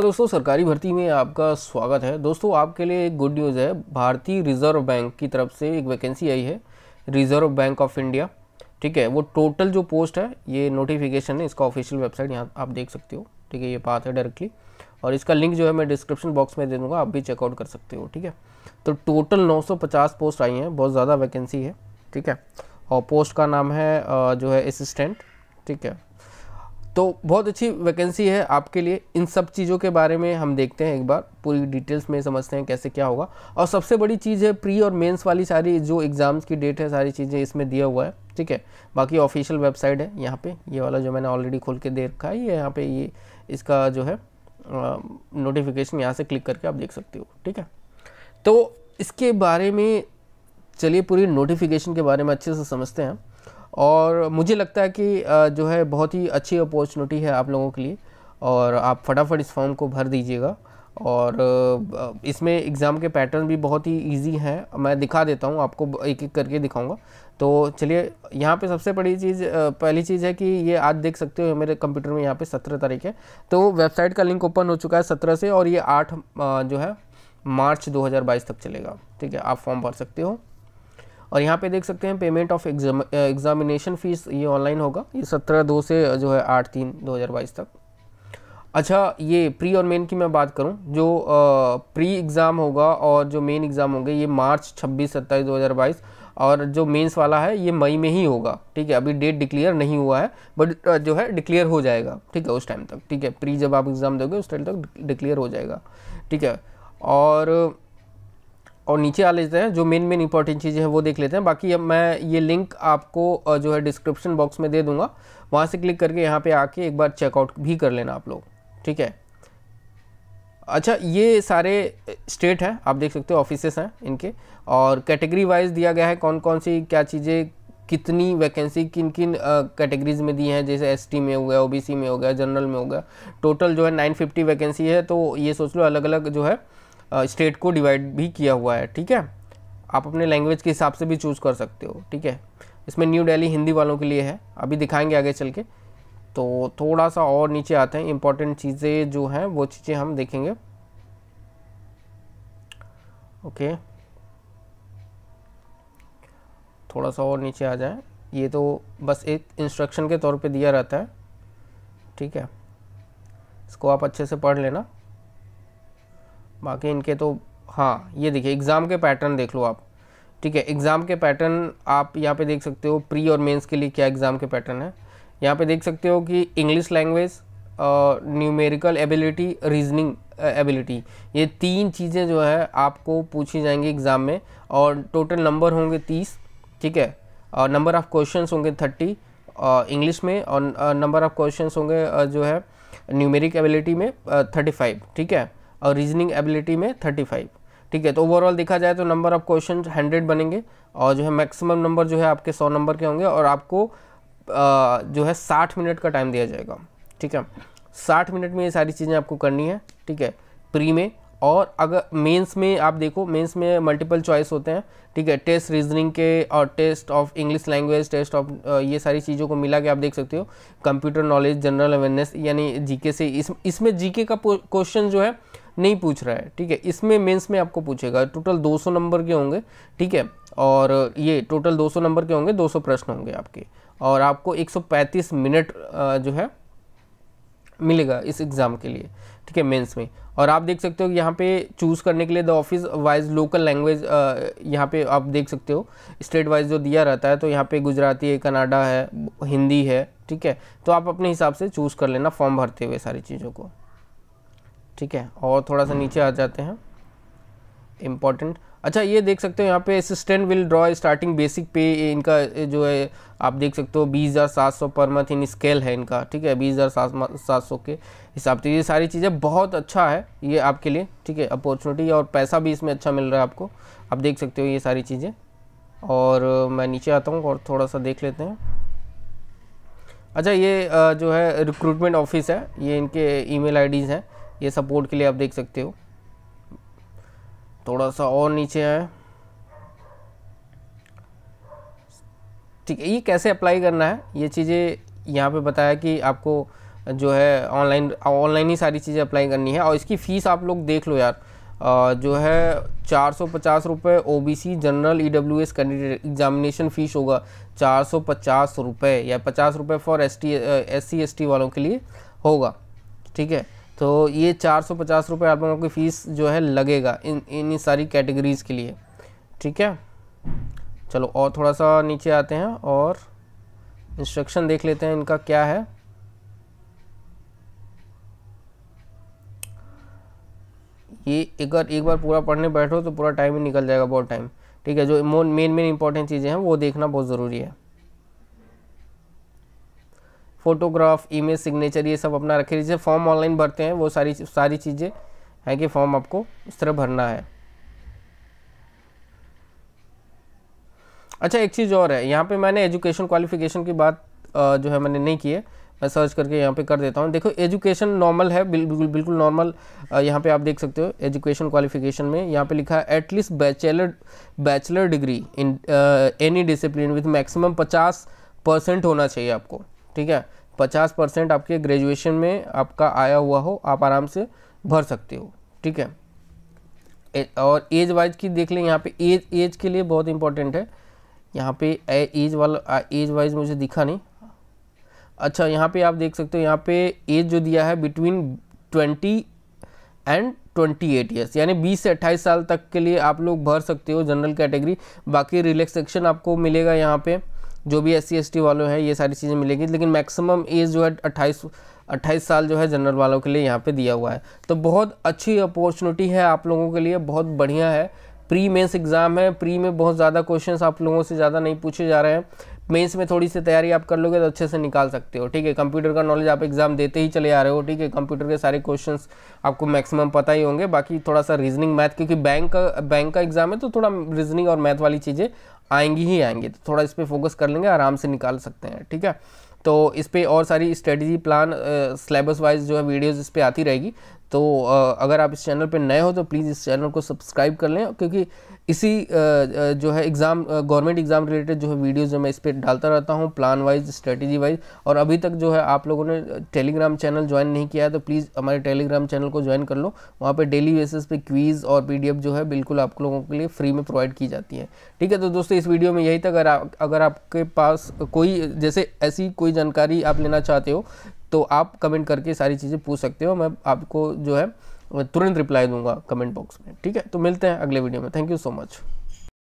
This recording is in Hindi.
दोस्तों सरकारी भर्ती में आपका स्वागत है दोस्तों आपके लिए एक गुड न्यूज़ है भारतीय रिजर्व बैंक की तरफ से एक वैकेंसी आई है रिजर्व बैंक ऑफ इंडिया ठीक है वो टोटल जो पोस्ट है ये नोटिफिकेशन है इसका ऑफिशियल वेबसाइट यहाँ आप देख सकते हो ठीक है ये बात है डायरेक्टली और इसका लिंक जो है मैं डिस्क्रिप्शन बॉक्स में दे दूँगा आप भी चेकआउट कर सकते हो ठीक है तो टोटल नौ पोस्ट आई हैं बहुत ज़्यादा वैकेंसी है ठीक है और पोस्ट का नाम है जो है असिस्टेंट ठीक है तो बहुत अच्छी वैकेंसी है आपके लिए इन सब चीज़ों के बारे में हम देखते हैं एक बार पूरी डिटेल्स में समझते हैं कैसे क्या होगा और सबसे बड़ी चीज़ है प्री और मेंस वाली सारी जो एग्ज़ाम्स की डेट है सारी चीज़ें इसमें दिया हुआ है ठीक है बाकी ऑफिशियल वेबसाइट है यहाँ पे ये वाला जो मैंने ऑलरेडी खोल के दे रखा है ये यहाँ पर ये इसका जो है नोटिफिकेशन यहाँ से क्लिक करके आप देख सकते हो ठीक है तो इसके बारे में चलिए पूरी नोटिफिकेशन के बारे में अच्छे से समझते हैं और मुझे लगता है कि जो है बहुत ही अच्छी अपॉर्चुनिटी है आप लोगों के लिए और आप फटाफट इस फॉर्म को भर दीजिएगा और इसमें एग्ज़ाम के पैटर्न भी बहुत ही इजी हैं मैं दिखा देता हूँ आपको एक एक करके दिखाऊंगा तो चलिए यहाँ पे सबसे बड़ी चीज़ पहली चीज़ है कि ये आज देख सकते हो मेरे कंप्यूटर में यहाँ पे सत्रह तारीख है तो वेबसाइट का लिंक ओपन हो चुका है सत्रह से और ये आठ जो है मार्च 2022 तक चलेगा ठीक है आप फॉर्म भर सकते हो और यहाँ पे देख सकते हैं payment of exam examination fees ये ऑनलाइन होगा ये सत्रह दो से जो है आठ तीन दो हज़ार बाईस तक अच्छा ये प्री और मेन की मैं बात करूँ जो आ, प्री एग्ज़ाम होगा और जो मेन एग्ज़ाम होंगे ये मार्च छब्बीस सत्ताईस दो हज़ार बाईस और जो मेंस वाला है ये मई में ही होगा ठीक है अभी डेट डिक्लेयर नहीं हुआ है बट जो है डिक्लेयर हो जाएगा ठीक है उस टाइम तक ठीक है प्री जब आप एग्ज़ाम दोगे उस टाइम तक डिक्लेयर हो जाएगा ठीक है और और नीचे आ लेते हैं जो मेन मेन इंपॉर्टेंट चीज़ें हैं वो देख लेते हैं बाकी अब मैं ये लिंक आपको जो है डिस्क्रिप्शन बॉक्स में दे दूंगा वहाँ से क्लिक करके यहाँ पे आके एक बार चेकआउट भी कर लेना आप लोग ठीक है अच्छा ये सारे स्टेट हैं आप देख सकते हो ऑफिसेस हैं इनके और कैटेगरी वाइज दिया गया है कौन कौन सी क्या चीज़ें कितनी वैकेंसी किन किन कैटेगरीज में दी हैं जैसे एसटी में हो गया ओबीसी में हो गया जनरल में हो गया टोटल जो है 950 वैकेंसी है तो ये सोच लो अलग अलग जो है स्टेट को डिवाइड भी किया हुआ है ठीक है आप अपने लैंग्वेज के हिसाब से भी चूज़ कर सकते हो ठीक है इसमें न्यू डेली हिंदी वालों के लिए है अभी दिखाएंगे आगे चल के तो थोड़ा सा और नीचे आते हैं इम्पोर्टेंट चीज़ें जो हैं वो चीज़ें हम देखेंगे ओके थोड़ा सा और नीचे आ जाए ये तो बस एक इंस्ट्रक्शन के तौर पे दिया रहता है ठीक है इसको आप अच्छे से पढ़ लेना बाकी इनके तो हाँ ये देखिए एग्ज़ाम के पैटर्न देख लो आप ठीक है एग्ज़ाम के पैटर्न आप यहाँ पे देख सकते हो प्री और मेंस के लिए क्या एग्ज़ाम के पैटर्न है यहाँ पे देख सकते हो कि English language numerical ability reasoning ability ये तीन चीज़ें जो है आपको पूछी जाएंगी एग्ज़ाम में और टोटल नंबर होंगे तीस ठीक है और नंबर ऑफ़ क्वेश्चन होंगे थर्टी इंग्लिश में और नंबर ऑफ़ क्वेश्चन होंगे जो है न्यूमेरिक एबिलिटी में थर्टी फाइव ठीक है और रीजनिंग एबिलिटी में 35 ठीक है तो ओवरऑल देखा जाए तो नंबर ऑफ क्वेश्चन 100 बनेंगे और जो है मैक्सिमम नंबर जो है आपके 100 नंबर के होंगे और आपको आ, जो है 60 मिनट का टाइम दिया जाएगा ठीक है 60 मिनट में ये सारी चीज़ें आपको करनी है ठीक है प्री में और अगर मेंस में आप देखो मेंस में मल्टीपल चॉइस होते हैं ठीक है टेस्ट रीजनिंग के और test of English language test of ये सारी चीज़ों को मिला के आप देख सकते हो कंप्यूटर नॉलेज जनरल अवेयरनेस यानी जीके से इस इसमें जीके का क्वेश्चन जो है नहीं पूछ रहा है ठीक है इसमें मेंस में आपको पूछेगा टोटल 200 नंबर के होंगे ठीक है और ये टोटल 200 नंबर के होंगे 200 प्रश्न होंगे आपके और आपको 135 मिनट जो है मिलेगा इस एग्ज़ाम के लिए ठीक है मेंस में और आप देख सकते हो यहाँ पे चूज़ करने के लिए the office wise local language यहाँ पे आप देख सकते हो स्टेट वाइज जो दिया रहता है तो यहाँ पे गुजराती है कनाडा है हिंदी है ठीक है तो आप अपने हिसाब से चूज़ कर लेना फॉर्म भरते हुए सारी चीज़ों को ठीक है और थोड़ा सा नीचे आ जाते हैं इम्पॉर्टेंट अच्छा ये देख सकते हो यहाँ पे assistant will draw starting basic pay इनका जो है आप देख सकते हो बीस हज़ार सात सौ पर मंथ इन स्केल है इनका ठीक है बीस हज़ार सात सात सौ के हिसाब से ये सारी चीज़ें बहुत अच्छा है ये आपके लिए ठीक है अपॉर्चुनिटी और पैसा भी इसमें अच्छा मिल रहा है आपको आप देख सकते हो ये सारी चीज़ें और मैं नीचे आता हूँ और थोड़ा सा देख लेते हैं अच्छा ये जो है रिक्रूटमेंट ऑफिस है ये इनके ई मेल हैं ये सपोर्ट के लिए आप देख सकते हो थोड़ा सा और नीचे आए ठीक है ये कैसे अप्लाई करना है ये चीज़ें यहाँ पे बताया कि आपको जो है ऑनलाइन ऑनलाइन ही सारी चीज़ें अप्लाई करनी है और इसकी फ़ीस आप लोग देख लो यार आ, जो है चार सौ पचास रुपये O B C general E W S candidate examination fees होगा चार सौ पचास रुपये या पचास रुपये for S T S C S T वालों के लिए होगा ठीक है तो ये चार सौ पचास रुपये आप लोगों की फ़ीस जो है लगेगा इन इन सारी कैटेगरीज़ के लिए ठीक है चलो और थोड़ा सा नीचे आते हैं और इंस्ट्रक्शन देख लेते हैं इनका क्या है ये अगर एक बार पूरा पढ़ने बैठो तो पूरा टाइम ही निकल जाएगा बहुत टाइम ठीक है जो मेन मेन इंपॉर्टेंट चीज़ें हैं वो देखना बहुत ज़रूरी है फोटोग्राफ ईमेल सिग्नेचर ये सब अपना रखे जैसे फॉर्म ऑनलाइन भरते हैं वो सारी सारी चीज़ें हैं कि फॉर्म आपको इस तरह भरना है अच्छा एक चीज़ और है यहाँ पे मैंने एजुकेशन क्वालिफिकेशन की बात जो है मैंने नहीं की है मैं सर्च करके यहाँ पे कर देता हूँ देखो एजुकेशन नॉर्मल है बिल्कुल बिल्कुल नॉर्मल यहाँ पे आप देख सकते हो एजुकेशन क्वालिफिकेशन में यहाँ पे लिखा है at least bachelor bachelor degree in any discipline with maximum पचास परसेंट होना चाहिए आपको ठीक है पचास परसेंट आपके ग्रेजुएशन में आपका आया हुआ हो आप आराम से भर सकते हो ठीक है ए, और एज वाइज की देख लें यहाँ पे एज एज के लिए बहुत इंपॉर्टेंट है यहाँ पे एज वाला एज वाइज मुझे दिखा नहीं अच्छा यहाँ पे आप देख सकते हो यहाँ पे एज जो दिया है between twenty and twenty eight years यानी बीस से अट्ठाईस साल तक के लिए आप लोग भर सकते हो जनरल कैटेगरी बाकी रिलैक्सेशन आपको मिलेगा यहाँ पे जो भी एस सी वालों हैं ये सारी चीज़ें मिलेगी लेकिन मैक्सिमम एज जो है अट्ठाईस अट्ठाईस साल जो है जनरल वालों के लिए यहाँ पे दिया हुआ है तो बहुत अच्छी अपॉर्चुनिटी है आप लोगों के लिए बहुत बढ़िया है प्री मेंस एग्ज़ाम है प्री में बहुत ज़्यादा क्वेश्चंस आप लोगों से ज़्यादा नहीं पूछे जा रहे हैं मेंस में थोड़ी सी तैयारी आप कर लोगे तो अच्छे से निकाल सकते हो ठीक है कंप्यूटर का नॉलेज आप एग्ज़ाम देते ही चले आ रहे हो ठीक है कंप्यूटर के सारे क्वेश्चंस आपको मैक्सिमम पता ही होंगे बाकी थोड़ा सा रीजनिंग मैथ क्योंकि बैंक का बैंक का एग्ज़ाम है तो थोड़ा रीजनिंग और मैथ वाली चीज़ें आएंगी ही आएंगी तो थोड़ा इस पर फोकस कर लेंगे आराम से निकाल सकते हैं ठीक है तो इस पर और सारी स्ट्रेटजी प्लान सिलेबस वाइज जो है वीडियोज़ इस पर आती रहेगी तो अगर आप इस चैनल पर नए हो तो प्लीज़ इस चैनल को सब्सक्राइब कर लें क्योंकि इसी जो है एग्ज़ाम गवर्नमेंट एग्ज़ाम रिलेटेड जो है वीडियो जो मैं इस पर डालता रहता हूँ प्लान वाइज स्ट्रेटेजी वाइज और अभी तक जो है आप लोगों ने टेलीग्राम चैनल ज्वाइन नहीं किया है तो प्लीज़ हमारे टेलीग्राम चैनल को ज्वाइन कर लो वहाँ पर डेली बेसिस पे क्वीज़ और पी जो है बिल्कुल आप लोगों के लिए फ्री में प्रोवाइड की जाती है ठीक है तो दोस्तों इस वीडियो में यही था अगर आप अगर आपके पास कोई जैसे ऐसी कोई जानकारी आप लेना चाहते हो तो आप कमेंट करके सारी चीज़ें पूछ सकते हो मैं आपको जो है तुरंत रिप्लाई दूंगा कमेंट बॉक्स में ठीक है तो मिलते हैं अगले वीडियो में थैंक यू सो मच